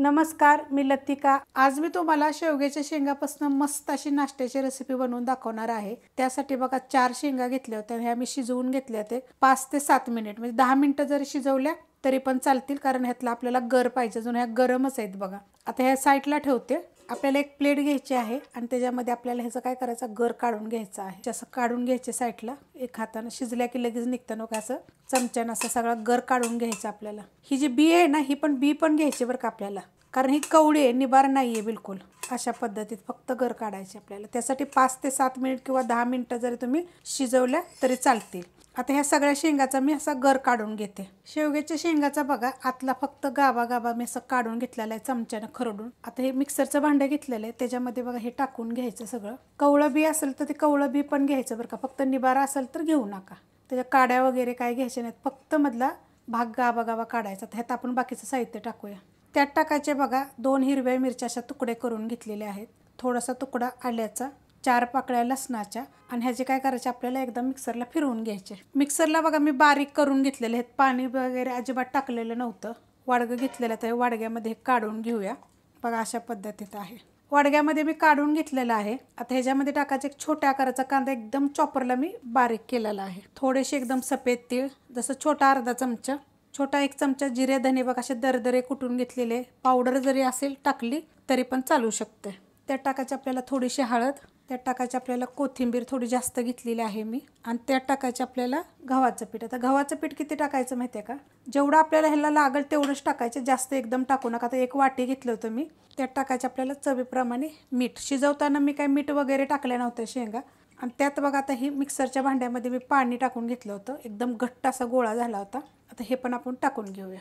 नमस्कार मी लतिका आज मी तुम्हाला शेवग्याच्या शेंगापासून मस्त अशी नाश्त्याची रेसिपी बनवून दाखवणार आहे त्यासाठी बघा चार शेंगा घेतल्या होत्या ह्या मी शिजवून घेतल्या होते पाच ते सात मिनिट म्हणजे दहा मिनिटं जरी शिजवल्या तरी पण चालतील कारण ह्यातला आपल्याला गर पाहिजे अजून ह्या गरमच आहेत बघा आता ह्या साईडला ठेवते आपल्याला एक प्लेट घ्यायची आहे आणि त्याच्यामध्ये आपल्याला ह्याचं काय करायचं गर काढून घ्यायचं आहे जसं काढून घ्यायचे साईडला एक हातानं शिजल्या की लगेच निघतं नको असं चमच्यानं असं सगळा गर काढून घ्यायचं आपल्याला ही जी बी आहे ना ही पण बी पण घ्यायची बरं का आपल्याला कारण ही कवळी आहे निबार नाही आहे बिलकुल अशा पद्धतीत फक्त गर काढायचे आपल्याला त्यासाठी पाच ते सात मिनिट किंवा दहा मिनिटं जरी तुम्ही शिजवल्या तरी चालतील आता ह्या सगळ्या शेंगाचा मी असा गर काढून घेते शेवग्याच्या शेंगाचा बघा आतला फक्त गाबा गाबा मी असं काढून घेतलेला आहे चमच्यानं खरडून आता हे मिक्सरचं भांडं घेतलेलं आहे त्याच्यामध्ये बघा हे टाकून घ्यायचं सगळं कवळं बी असेल तर ते कवळं बी पण घ्यायचं बरं का फक्त निबारा असेल तर घेऊ नका त्याच्या काड्या वगैरे काय घ्यायच्या नाहीत फक्त मधला भाग गाबा गाबा काढायचा ह्यात आपण बाकीचं साहित्य टाकूया त्यात टाकायचे बघा दोन हिरव्या मिरच्या अशा तुकडे करून घेतलेले आहेत थोडासा तुकडा आल्याचा चार पाकळ्या लसणाच्या आणि ह्याचे काय करायचे आपल्याला एकदम मिक्सरला फिरवून घ्यायचे मिक्सरला बघा मी बारीक करून घेतलेले आहेत पाणी वगैरे अजिबात टाकलेलं नव्हतं वाडगं घेतलेलं तर वाडग्यामध्ये काढून घेऊया बघा अशा पद्धतीत आहे वाडग्यामध्ये मी काढून घेतलेलं आहे आता ह्याच्यामध्ये टाकायचा एक छोट्या आकाराचा कांदा एकदम चॉपरला मी बारीक केलेला आहे थोडेसे एकदम सफेद तीळ जसं छोटा अर्धा चमचा छोटा एक चमचा जिरे धने बघा असे दरदरे कुटून घेतलेले पावडर जरी असेल टाकली तरी पण चालू शकते त्यात टाकायची आपल्याला थोडीशी हळद त्यात टाकायचे आपल्याला कोथिंबीर थोडी जास्त घेतलेली आहे मी आणि त्यात टाकायचे आपल्याला गव्हाचं पीठ आता गव्हाचं पीठ किती टाकायचं माहिती आहे का जेवढं आपल्याला ह्याला लागेल तेवढंच टाकायचं जास्त एकदम टाकू नका आता एक वाटी घेतलं होतं मी त्यात टाकायचं आपल्याला चवीप्रमाणे मीठ शिजवताना मी काय मीठ वगैरे टाकल्या नव्हत्या शेंगा आणि त्यात बघा आता ही मिक्सरच्या भांड्यामध्ये मी पाणी टाकून घेतलं होतं एकदम घट्ट असा गोळा झाला होता आता हे पण आपण टाकून घेऊया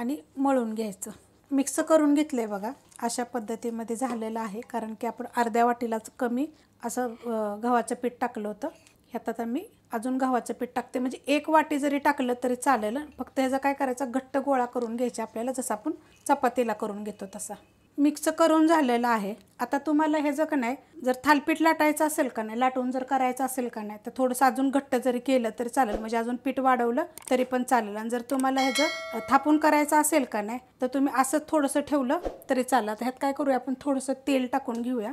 आणि मळून घ्यायचं मिक्स करून घेतलं आहे बघा अशा पद्धतीमध्ये झालेलं आहे कारण की आपण अर्ध्या वाटीलाच कमी असं गव्हाचं पीठ टाकलं होतं ह्यात आता मी अजून गव्हाचं पीठ टाकते म्हणजे एक वाटी जरी टाकलं तरी चालेल फक्त ह्याचा काय करायचा घट्ट गोळा करून घ्यायचा आपल्याला जसं आपण चपातीला करून घेतो तसा मिक्स करून झालेलं आहे आता तुम्हाला हे जर का नाही जर थालपीठ लाटायचं असेल का नाही लाटून जर करायचं असेल का नाही तर थोडंसं अजून घट्ट जरी केलं तरी चालेल म्हणजे अजून पीठ वाढवलं तरी पण चालेल आणि जर तुम्हाला ह्याचं थापून करायचं असेल का नाही तर तुम्ही असं थोडंसं ठेवलं तरी चालेल ह्यात काय करूया आपण थोडंसं तेल टाकून घेऊया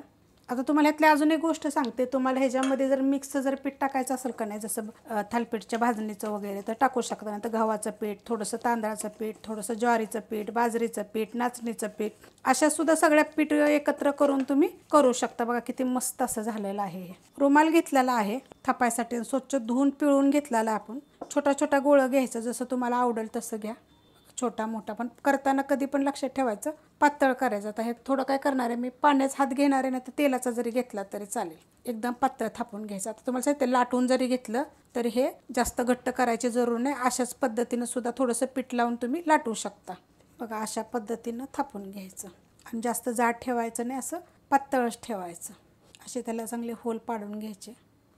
आता तुम्हाला यातली अजून एक गोष्ट सांगते तुम्हाला ह्याच्यामध्ये जर मिक्स जर पीठ टाकायचं असेल का नाही जसं थालपीठच्या भाजणीचं वगैरे तर टाकू शकता नाही तर गव्हाचं पीठ थोडंसं तांदळाचं पीठ थोडंसं ज्वारीचं पीठ बाजरीचं पीठ नाचणीचं पीठ अशा सुद्धा सगळ्या पीठ एकत्र करून तुम्ही करू शकता बघा किती मस्त असं झालेलं आहे रुमाल घेतलेला आहे थपायसाठी स्वच्छ धुवून पिळून घेतलेला आपण छोटा छोटा गोळं घ्यायचं जसं तुम्हाला आवडेल तसं घ्या छोटा मोठा पण करताना कधी पण लक्षात ठेवायचं पातळ करायचं आता हे थोडं काय करणार आहे मी पाण्याच हात घेणार आहे ना तर तेलाचा जरी घेतला तरी चालेल एकदम पातळ थापून घ्यायचं आता तुम्हाला सांगते लाटून जरी घेतलं तरी हे जास्त घट्ट करायची जरूर नाही अशाच पद्धतीनं सुद्धा थोडंसं पीठ लावून तुम्ही लाटू शकता बघा अशा पद्धतीनं थापून घ्यायचं आणि जास्त जाड ठेवायचं नाही असं पातळच ठेवायचं असे त्याला चांगले होल पाडून घ्यायचे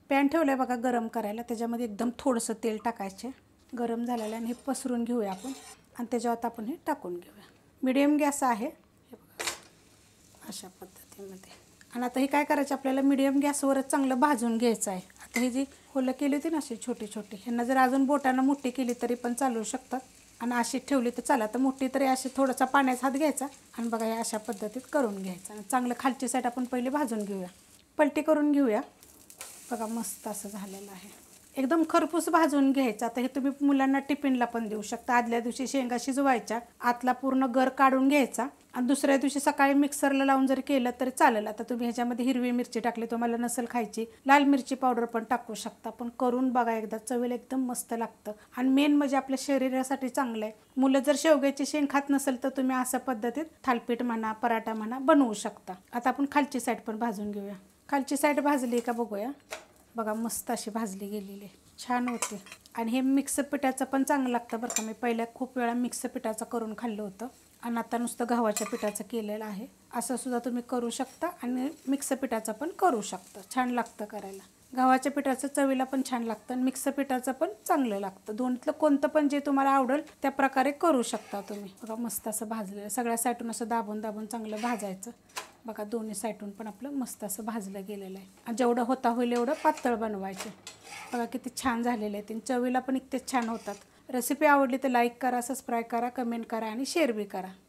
पॅन ठेवलं बघा गरम करायला त्याच्यामध्ये एकदम थोडंसं तेल टाकायचे गरम झालेलं आणि हे पसरून घेऊया आपण आणि त्याच्यावर आपण हे टाकून घेऊया मिडियम गॅस आहे हे बघा अशा पद्धतीमध्ये आणि आता हे काय करायचं आपल्याला मिडियम गॅसवरच चांगलं भाजून घ्यायचं आहे आता ही जी खोलं केली होती ना अशी छोटी छोटी ह्यांना जर अजून बोटांना मोठी केली तरी पण चालू शकतात आणि अशी ठेवली तर चला तर मोठी तरी अशी थोडासा पाण्याचा हात घ्यायचा आणि बघा हे अशा पद्धतीत करून घ्यायचं आणि चांगलं खालची साईड आपण पहिले भाजून घेऊया पलटी करून घेऊया बघा मस्त असं झालेलं आहे एकदम खरपूस भाजून घ्यायचा आता हे तुम्ही मुलांना टिफिनला पण देऊ शकता आदल्या दिवशी शेंगा शिजवायच्या आतला पूर्ण गर काढून घ्यायचा आणि दुसऱ्या दिवशी सकाळी मिक्सरला लावून जर केलं तरी चालेल आता तुम्ही ह्याच्यामध्ये हिरवी मिरची टाकली तुम्हाला नसेल खायची लाल मिरची पावडर पण टाकू शकता पण करून बघा एकदा चवीला एकदम मस्त लागतं आणि मेन म्हणजे आपल्या शरीरासाठी चांगलं आहे मुलं जर शेवग्याची शेंग खात नसेल तर तुम्ही अशा पद्धतीत थालपीठ म्हणा पराठा म्हणा बनवू शकता आता आपण खालची साईड पण भाजून घेऊया खालची साईड भाजली का बघूया बघा मस्त अशी भाजली गेलेली छान होते आणि हे मिक्स पिठाचं पण चांगलं लागतं बरं का मी पहिल्या खूप वेळा मिक्स पिठाचं करून खाल्लं होतं आणि आता नुसतं गव्हाच्या पिठाचं केलेलं आहे असं सुद्धा तुम्ही करू शकता आणि मिक्स पिठाचं पण करू शकता छान लागतं करायला गव्हाच्या पिठाचं चवीला पण छान लागतं आणि मिक्स पिठाचं पण चांगलं लागतं दोन्हीतलं कोणतं पण जे तुम्हाला आवडेल त्या प्रकारे करू शकता तुम्ही बघा मस्त असं भाजलेलं सगळ्या साईटून असं दाबून दाबून चांगलं भाजायचं बघा दोन्ही साईडून पण आपलं मस्त असं भाजलं गेलेलं आहे जेवढं होता होईल एवढं पातळ बनवायचं बघा किती छान झालेलं आहे आणि चवीला पण इतकेच छान होतात रेसिपी आवडली तर लाईक करा सबस्क्राईब करा कमेंट करा आणि शेअर बी करा